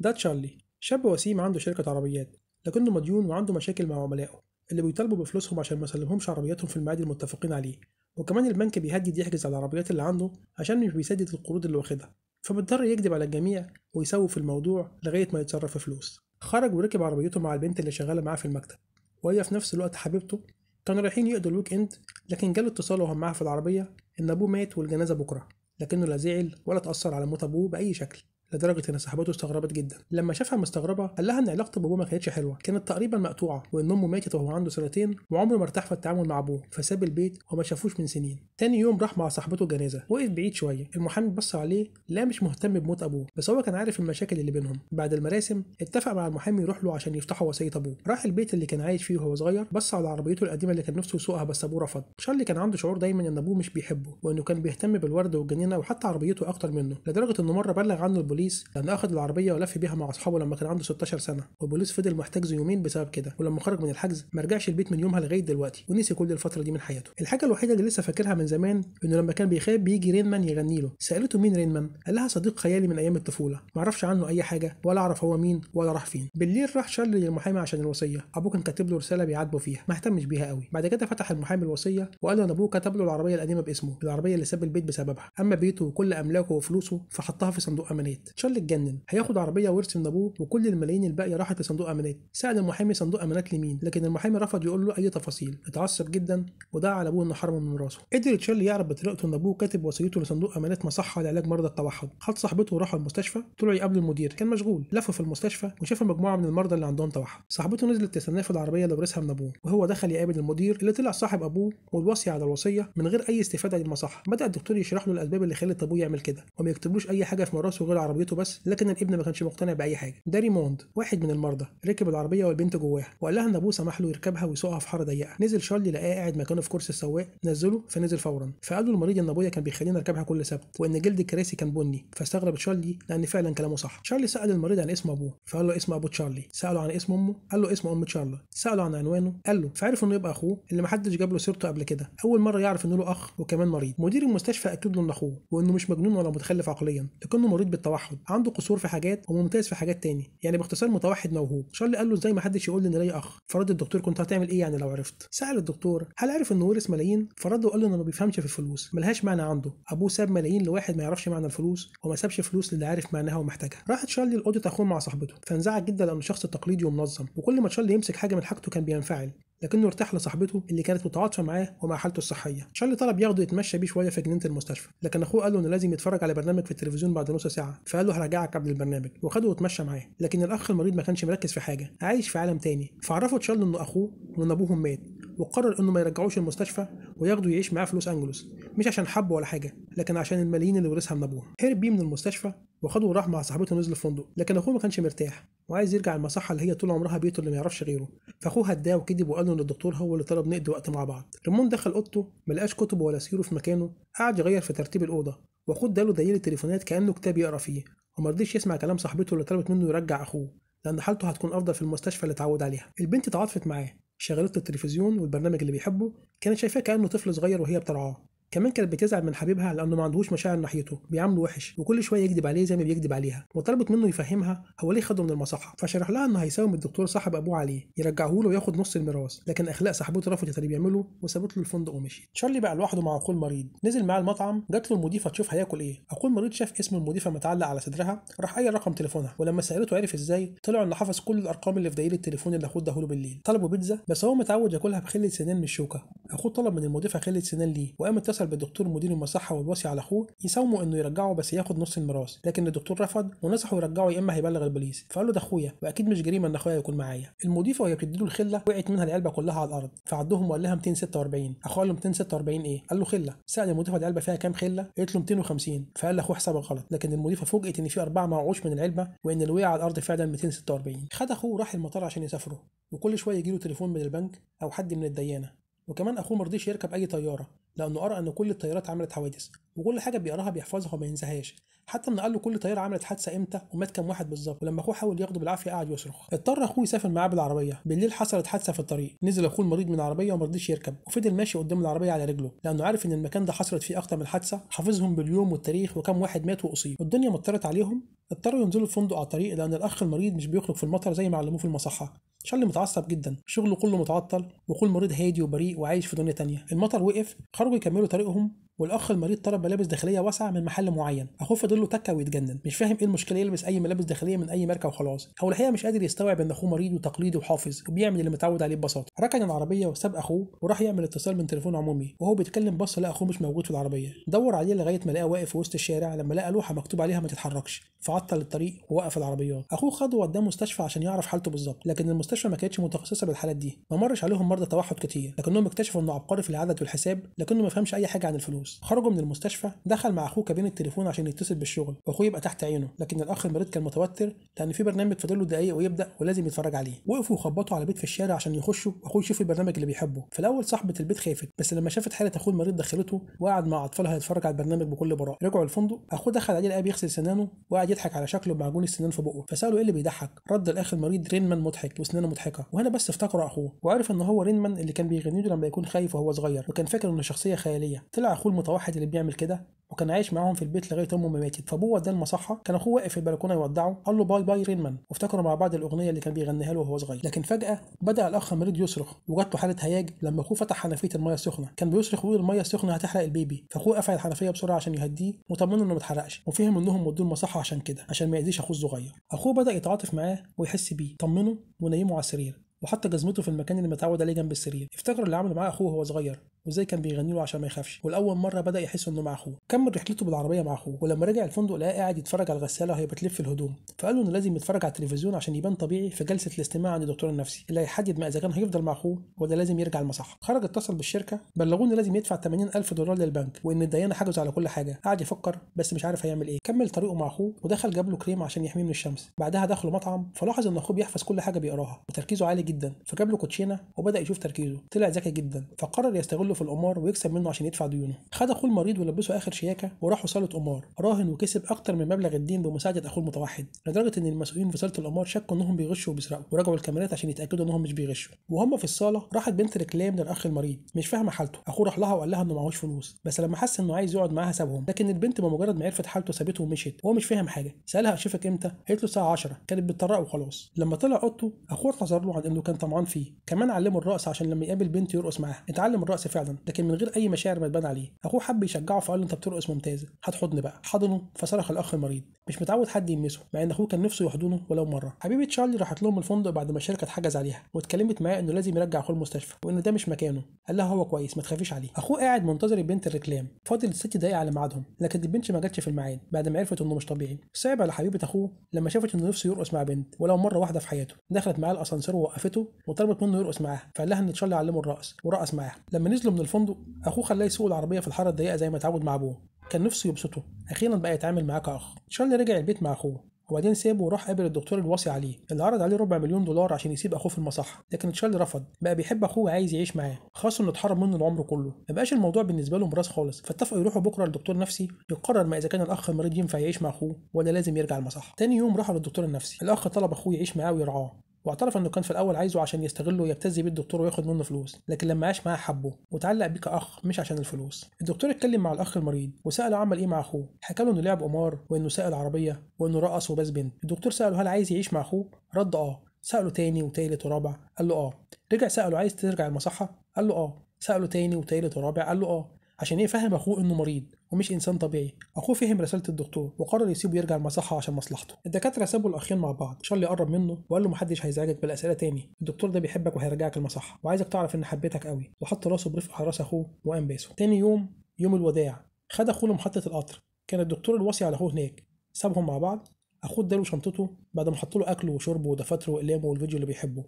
ده تشارلي شاب وسيم عنده شركة عربيات لكنه مديون وعنده مشاكل مع عملائه اللي بيطالبوا بفلوسهم عشان ما يسلمهمش عربياتهم في الميعاد المتفقين عليه وكمان البنك بيهدد يحجز على العربيات اللي عنده عشان مش بيسدد القروض اللي واخدها فبيضطر يكذب على الجميع ويسوف الموضوع لغاية ما يتصرف في فلوس خرج وركب عربيته مع البنت اللي شغالة معاه في المكتب وهي في نفس الوقت حبيبته كانوا رايحين يقضوا الويك اند لكن جاله اتصال وهم معاه في العربية إن أبوه مات والجنازة بكرة لكنه لا زعل ولا تأثر على موت أبوه بأي شكل لدرجه ان صاحبته استغربت جدا لما شافها مستغربه قال لها ان علاقته بابوه ما كانتش حلوه كانت تقريبا مقطوعه وان امه ماتت وهو عنده سنتين وعمره ما ارتاح في التعامل مع ابوه فساب البيت وما شافوش من سنين تاني يوم راح مع صاحبته جنازه وقف بعيد شويه المحامي بص عليه لا مش مهتم بموت ابوه بس هو كان عارف المشاكل اللي بينهم بعد المراسم اتفق مع المحامي يروح له عشان يفتحوا وصيه ابوه راح البيت اللي كان عايش فيه وهو صغير بص على عربيته القديمه اللي كان نفسه يسوقها بس ابوه رفض شارلي كان عنده شعور دايما ان ابوه مش بيحبه وانه كان بيهتم بالورد والجنينه وحتى عربيته اكتر منه لدرجه انه مره بلغ عنه البوليس البوليس لان اخذ العربيه ولف بيها مع اصحابه لما كان عنده 16 سنه والبوليس فضل محتجزه يومين بسبب كده ولما خرج من الحجز ما رجعش البيت من يومها لغايه دلوقتي ونسي كل الفتره دي من حياته الحاجه الوحيده اللي لسه فاكرها من زمان انه لما كان بيخاف بيجي رينمان يغني له سالته مين رينمان قال لها صديق خيالي من ايام الطفوله ما اعرفش عنه اي حاجه ولا اعرف هو مين ولا راح فين بالليل راح شال للمحامي عشان الوصيه ابوه كان كاتب له رساله بيعاتبه فيها ما اهتمش بيها قوي بعد كده فتح المحامي الوصيه وقال له ان ابوه كتب له العربيه القديمه باسمه العربيه اللي ساب البيت بسببها اما بيته وكل املاكه وفلوسه فحطها في صندوق امانات تشارلي اتجنن هياخد عربيه ورث من ابوه وكل الملايين الباقيه راحت لصندوق امانات سال المحامي صندوق امانات لمين لكن المحامي رفض يقول له اي تفاصيل اتعصب جدا ودعا على ابوه انه حرمه من راسه قدر تشارلي يعرف بطريقته ان ابوه كاتب وصيته لصندوق امانات مصحه لعلاج مرضى التوحد خد صاحبته وراحوا المستشفى طلعوا يقابلوا المدير كان مشغول لفوا في المستشفى وشافوا مجموعه من المرضى اللي عندهم توحد صاحبته نزلت تستناه في العربيه اللي ورثها من ابوه وهو دخل يقابل المدير اللي طلع صاحب ابوه والوصي على الوصيه من غير اي استفاده للمصحه بدا الدكتور يشرح له الاسباب اللي خلت ابوه يعمل كده وما يكتبلوش اي حاجه في مراسه غير عربيته بس لكن الابن ما كانش مقتنع باي حاجه ده ريموند واحد من المرضى ركب العربيه والبنت جواها وقال لها ان ابوه سمح له يركبها ويسوقها في حاره ضيقه نزل شارلي لقاه قاعد مكانه في كرسي السواق نزله فنزل فورا فقال له المريض ان ابويا كان بيخليني اركبها كل سبت وان جلد الكراسي كان بني فاستغرب شارلي لان فعلا كلامه صح شارلي سال المريض عن اسم ابوه فقال له اسم ابو تشارلي ساله عن اسم امه قال له اسم ام تشارلي ساله عن عنوانه قال له فعرف انه يبقى اخوه اللي محدش جاب له سيرته قبل كده اول مره يعرف انه له اخ وكمان مريض مدير المستشفى اكد له ان اخوه وانه مش مجنون ولا متخلف عقليا لكنه مريض بالتوحد متوحد عنده قصور في حاجات وممتاز في حاجات تاني يعني باختصار متوحد موهوب شارلي قال له ازاي ما حدش يقول لي ان ليا اخ فرد الدكتور كنت هتعمل ايه يعني لو عرفت سال الدكتور هل عارف انه ورث ملايين فرد وقال له انه ما بيفهمش في الفلوس ملهاش معنى عنده ابوه ساب ملايين لواحد ما يعرفش معنى الفلوس وما سابش فلوس للي عارف معناها ومحتاجها راحت شارلي لاوضه اخوه مع صاحبته فانزعج جدا لانه شخص تقليدي ومنظم وكل ما شارلي يمسك حاجه من حاجته كان بينفعل لكنه ارتاح لصاحبته اللي كانت متعاطفه معاه ومع حالته الصحيه شارلي طلب ياخده يتمشى بيه شويه في جنينه المستشفى لكن اخوه قال له انه لازم يتفرج على برنامج في التلفزيون بعد نص ساعه فقال له هرجعك قبل البرنامج وخده واتمشى معاه لكن الاخ المريض ما كانش مركز في حاجه عايش في عالم تاني فعرفه تشارلي انه اخوه وان ابوهم مات وقرر انه ما يرجعوش المستشفى وياخده يعيش معاه في لوس انجلوس مش عشان حبه ولا حاجه لكن عشان الملايين اللي ورثها من ابوه هرب بيه من المستشفى وخده وراح مع صاحبته نزل الفندق لكن اخوه ما كانش مرتاح وعايز يرجع المصحه اللي هي طول عمرها بيته اللي ما يعرفش غيره فاخوه هداه وكذب وقال له ان الدكتور هو اللي طلب نقضي وقت مع بعض ريمون دخل اوضته ما لقاش كتب ولا سيره في مكانه قعد يغير في ترتيب الاوضه واخوه اداله دليل التليفونات كانه كتاب يقرا فيه وما رضيش يسمع كلام صاحبته اللي طلبت منه يرجع اخوه لان حالته هتكون افضل في المستشفى اللي اتعود عليها البنت تعاطفت معاه شغلته التلفزيون والبرنامج اللي بيحبه كانت شايفاه كانه طفل صغير وهي بترعاه كمان كانت بتزعل من حبيبها لانه ما عندهوش مشاعر ناحيته بيعامله وحش وكل شويه يكذب عليه زي ما بيكذب عليها وطلبت منه يفهمها هو ليه خده من المصحه فشرح لها انه هيساوم الدكتور صاحب ابوه عليه يرجعه له وياخد نص الميراث لكن اخلاق صاحبته رفضت اللي بيعمله وسابت له الفندق ومشي تشارلي بقى لوحده مع اخوه المريض نزل معاه المطعم جات له المضيفه تشوف هياكل ايه اخوه المريض شاف اسم المضيفه متعلق على صدرها راح قايل رقم تليفونها ولما سالته عرف ازاي طلع انه حفظ كل الارقام اللي في دايره التليفون اللي اخوه اداهوله بالليل طلبوا بيتزا بس هو متعود ياكلها بخله سنان من الشوكه اخوه طلب من المضيفه خله سنان ليه وقامت اتصل بالدكتور مدير المصحه والوصي على اخوه يساومه انه يرجعه بس ياخد نص الميراث لكن الدكتور رفض ونصحه يرجعه يا اما هيبلغ البوليس فقال له ده اخويا واكيد مش جريمه ان اخويا يكون معايا المضيفه وهي بتديله الخله وقعت منها العلبه كلها على الارض فعدهم وقال لها 246 اخوه قال له 246 ايه قال له خله سال المضيفه العلبه فيها كام خله قالت له 250 فقال لاخوه حسابها غلط لكن المضيفه فوجئت ان في اربعه معوش من العلبه وان اللي وقع على الارض فعلا 246 خد اخوه وراح المطار عشان يسافروا وكل شويه يجيله تليفون من البنك او حد من الديانه وكمان اخوه مرضيش يركب اي طياره لانه ارى ان كل الطيارات عملت حوادث وكل حاجه بيقراها بيحفظها وما ينساهاش حتى ان قال له كل طياره عملت حادثه امتى ومات كام واحد بالظبط ولما اخوه حاول ياخده بالعافيه قعد يصرخ اضطر اخوه يسافر معاه بالعربيه بالليل حصلت حادثه في الطريق نزل اخوه المريض من العربيه وما رضيش يركب وفضل ماشي قدام العربيه على رجله لانه عارف ان المكان ده حصلت فيه اكتر من حادثه حافظهم باليوم والتاريخ وكم واحد مات واصيب والدنيا مطرت عليهم اضطروا ينزلوا الفندق على الطريق لان الاخ المريض مش بيخرج في المطر زي ما علموه في المصحه شارلي متعصب جدا شغله كله متعطل وكل مريض هادي وبريء وعايش في دنيا تانية المطر وقف خرجوا يكملوا طريقهم والاخ المريض طلب ملابس داخليه واسعه من محل معين اخوه فضل له تكه ويتجنن مش فاهم ايه المشكله يلبس اي ملابس داخليه من اي ماركه وخلاص هو الحقيقه مش قادر يستوعب ان اخوه مريض وتقليدي وحافظ وبيعمل اللي متعود عليه ببساطه ركن العربيه وساب اخوه وراح يعمل اتصال من تليفون عمومي وهو بيتكلم بص لقى اخوه مش موجود في العربيه دور عليه لغايه ما لقى واقف في وسط الشارع لما لقى لوحه مكتوب عليها ما تتحركش فعطل الطريق ووقف العربيات اخوه خده وداه مستشفى عشان يعرف حالته بالظبط لكن المستشفى ما كانتش متخصصه بالحالات دي ما مرش عليهم مرضى توحد كتير لكنهم اكتشفوا انه عبقري في العدد والحساب لكنه ما فهمش اي حاجه عن الفلوس فلوس خرجوا من المستشفى دخل مع اخوه كابين التليفون عشان يتصل بالشغل واخوه يبقى تحت عينه لكن الاخ المريض كان متوتر لان في برنامج فاضل له دقايق ويبدا ولازم يتفرج عليه وقفوا وخبطوا على بيت في الشارع عشان يخشوا واخوه يشوف البرنامج اللي بيحبه في الاول صاحبه البيت خافت بس لما شافت حاله اخوه المريض دخلته وقعد مع اطفالها يتفرج على البرنامج بكل براءه رجعوا الفندق اخوه دخل عليه لقاه بيغسل سنانه وقعد يضحك على شكله بمعجون السنان في بقه فساله ايه اللي بيضحك رد الاخ المريض رينمان مضحك واسنانه مضحكه وهنا بس افتكر اخوه وعرف ان هو رينمان اللي كان بيغني له لما يكون خايف وهو صغير وكان فاكر انه شخصيه خياليه طلع اخوه المتوحد اللي بيعمل كده وكان عايش معاهم في البيت لغايه امه ما ماتت فابوه وداه المصحه كان اخوه واقف في البلكونه يودعه قال له باي باي رينمان وافتكروا مع بعض الاغنيه اللي كان بيغنيها له وهو صغير لكن فجاه بدا الاخ المريض يصرخ وجات له حاله هياج لما اخوه فتح حنفيه الميه السخنه كان بيصرخ ويقول الميه السخنه هتحرق البيبي فاخوه قفل الحنفيه بسرعه عشان يهديه وطمنه انه ما اتحرقش وفهم انهم مدوه المصحه عشان كده عشان ما يأذيش اخوه الصغير اخوه بدا يتعاطف معاه ويحس بيه طمنه ونيمه على السرير وحط جزمته في المكان اللي متعود عليه جنب السرير افتكر اللي عمله معاه اخوه وهو صغير وازاي كان بيغني له عشان ما يخافش ولاول مره بدا يحس انه مع اخوه كمل رحلته بالعربيه مع اخوه ولما رجع الفندق لقاه قاعد يتفرج على الغساله وهي بتلف الهدوم فقال له انه لازم يتفرج على التلفزيون عشان يبان طبيعي في جلسه الاستماع عند الدكتور النفسي اللي هيحدد ما اذا كان هيفضل مع اخوه ولا لازم يرجع المصحه خرج اتصل بالشركه بلغوه انه لازم يدفع 80000 دولار للبنك وان الديانه حجز على كل حاجه قعد يفكر بس مش عارف هيعمل ايه كمل طريقه مع اخوه ودخل جاب له كريم عشان يحميه من الشمس بعدها دخلوا مطعم فلاحظ ان اخوه بيحفظ كل حاجه بيقراها وتركيزه عالي جدا فجاب له كوتشينه وبدا يشوف تركيزه طلع ذكي جدا فقرر يستغل يحله في القمار ويكسب منه عشان يدفع ديونه خد اخوه المريض ولبسه اخر شياكه وراحوا صاله قمار راهن وكسب اكتر من مبلغ الدين بمساعده اخوه المتوحد لدرجه ان المسؤولين في صاله القمار شكوا انهم بيغشوا وبيسرقوا ورجعوا الكاميرات عشان يتاكدوا انهم مش بيغشوا وهم في الصاله راحت بنت ركلام للاخ المريض مش فاهمه حالته اخوه راح لها وقال لها انه معهوش فلوس بس لما حس انه عايز يقعد معاها سابهم لكن البنت بمجرد ما عرفت حالته سابته ومشيت وهو مش فاهم حاجه سالها اشوفك امتى قالت له الساعه 10 كانت بتطرق وخلاص لما طلع اوضته اخوه اعتذر له عن انه كان طمعان فيه كمان علمه الرقص عشان لما يقابل بنت يرقص معاها اتعلم الرقص فعلا فعلا لكن من غير اي مشاعر ما تبان عليه اخوه حب يشجعه فقال له انت بترقص ممتازه هات حضن بقى حضنه فصرخ الاخ المريض مش متعود حد يلمسه مع ان اخوه كان نفسه يحضنه ولو مره حبيبه تشارلي راحت لهم الفندق بعد ما الشركه اتحجز عليها واتكلمت معاه انه لازم يرجع اخوه المستشفى وان ده مش مكانه قال لها هو كويس ما تخافيش عليه اخوه قاعد منتظر البنت الركلام فاضل ست دقايق على ميعادهم لكن البنت ما جاتش في الميعاد بعد ما عرفت انه مش طبيعي صعب على حبيبه اخوه لما شافت انه نفسه يرقص مع بنت ولو مره واحده في حياته دخلت معاه الاسانسير ووقفته وطلبت منه يرقص معاها فقال لها ان تشارلي علمه الرقص ورقص معاها لما نزلوا من الفندق اخوه خلاه يسوق العربيه في الحاره الضيقه زي ما اتعود مع ابوه كان نفسه يبسطه اخيرا بقى يتعامل معاه كاخ شارلي رجع البيت مع اخوه وبعدين سابه وراح قابل الدكتور الوصي عليه اللي عرض عليه ربع مليون دولار عشان يسيب اخوه في المصحه لكن تشارلي رفض بقى بيحب اخوه وعايز يعيش معاه خاصه انه اتحرم منه العمر كله ما بقاش الموضوع بالنسبه له مراس خالص فاتفقوا يروحوا بكره لدكتور نفسي يقرر ما اذا كان الاخ المريض ينفع يعيش مع اخوه ولا لازم يرجع المصحه تاني يوم راحوا للدكتور النفسي الاخ طلب اخوه يعيش معاه ويرعاه واعترف انه كان في الاول عايزه عشان يستغله ويبتز بيه الدكتور وياخد منه فلوس لكن لما عاش معاه حبه وتعلق بيه كاخ مش عشان الفلوس الدكتور اتكلم مع الاخ المريض وساله عمل ايه مع اخوه حكى له انه لعب قمار وانه سائل عربيه وانه رقص وباس بنت الدكتور ساله هل عايز يعيش مع اخوه رد اه ساله تاني وتالت ورابع قال له اه رجع ساله عايز ترجع المصحه قال له اه ساله تاني وتالت ورابع قال له اه عشان يفهم اخوه انه مريض ومش انسان طبيعي اخوه فهم رساله الدكتور وقرر يسيبه يرجع المصحه عشان مصلحته الدكاتره سابوا الاخين مع بعض شارلي قرب منه وقال له محدش هيزعجك بالاسئله تاني الدكتور ده بيحبك وهيرجعك المصحه وعايزك تعرف ان حبيتك قوي وحط راسه برفق على راس اخوه وقام باسه تاني يوم يوم الوداع خد اخوه لمحطه القطر كان الدكتور الوصي على اخوه هناك سابهم مع بعض اخوه اداله شنطته بعد ما حط له اكله وشربه ودفاتره واقلامه والفيديو اللي بيحبه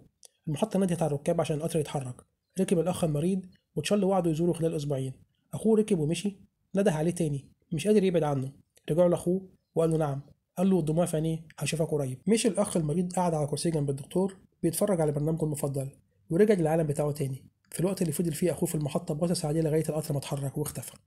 المحطه ناديت على الركاب عشان القطر يتحرك ركب الاخ المريض وتشارلي وعده يزوره خلال اسبوعين اخوه ركب ومشي نده عليه تاني مش قادر يبعد عنه رجع لاخوه وقال له نعم قال له دموع في عينيه هشوفك قريب مشي الاخ المريض قعد على كرسي جنب الدكتور بيتفرج على برنامجه المفضل ورجع للعالم بتاعه تاني في الوقت اللي فضل فيه اخوه في المحطه باصص عليه لغايه القطر ما اتحرك واختفى